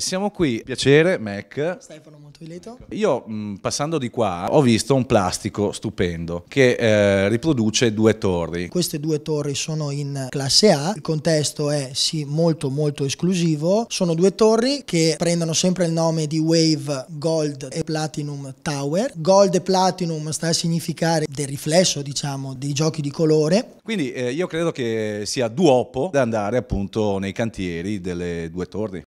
Siamo qui, piacere, Mac. Stefano molto Montoileto. Io, mm, passando di qua, ho visto un plastico stupendo che eh, riproduce due torri. Queste due torri sono in classe A, il contesto è sì molto molto esclusivo. Sono due torri che prendono sempre il nome di Wave Gold e Platinum Tower. Gold e Platinum sta a significare del riflesso, diciamo, dei giochi di colore. Quindi eh, io credo che sia duopo da andare appunto nei cantieri delle due torri.